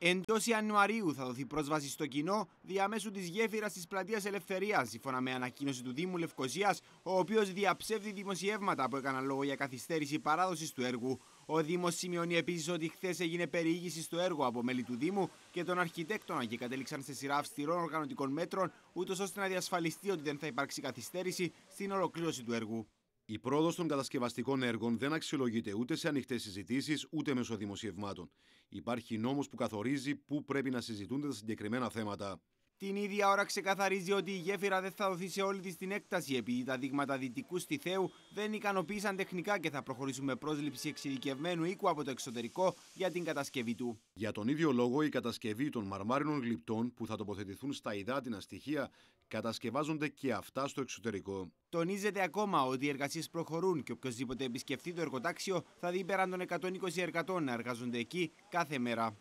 Εντός Ιανουαρίου θα δοθεί πρόσβαση στο κοινό διαμέσου της γέφυρας της Πλατείας Ελευθερίας, σύμφωνα με ανακοίνωση του Δήμου Λευκοσίας, ο οποίος διαψεύδει δημοσιεύματα που έκαναν λόγο για καθυστέρηση παράδοσης του έργου. Ο Δήμος σημειώνει επίσης ότι χθες έγινε περιήγηση στο έργο από μέλη του Δήμου και των αρχιτέκτονα και κατέληξαν σε σειρά αυστηρών οργανωτικών μέτρων, ούτως ώστε να διασφαλιστεί ότι δεν θα υπάρξει καθυστέρηση στην ολοκλήρωση του έργου. Η πρόοδος των κατασκευαστικών έργων δεν αξιολογείται ούτε σε ανοιχτές συζητήσεις ούτε μέσω δημοσιευμάτων. Υπάρχει νόμος που καθορίζει πού πρέπει να συζητούνται τα συγκεκριμένα θέματα. Την ίδια ώρα ξεκαθαρίζει ότι η γέφυρα δεν θα δοθεί σε όλη της την έκταση επειδή τα δείγματα δυτικού στη Θεού δεν ικανοποίησαν τεχνικά και θα προχωρήσουμε πρόσληψη εξειδικευμένου οίκου από το εξωτερικό για την κατασκευή του. Για τον ίδιο λόγο, η κατασκευή των μαρμάρινων γλυπτών που θα τοποθετηθούν στα υδάτινα στοιχεία κατασκευάζονται και αυτά στο εξωτερικό. Τονίζεται ακόμα ότι οι εργασίες προχωρούν και οποιοδήποτε επισκεφτεί το εργοτάξιο θα δει πέραν των 120 εργατών να εργάζονται εκεί κάθε μέρα.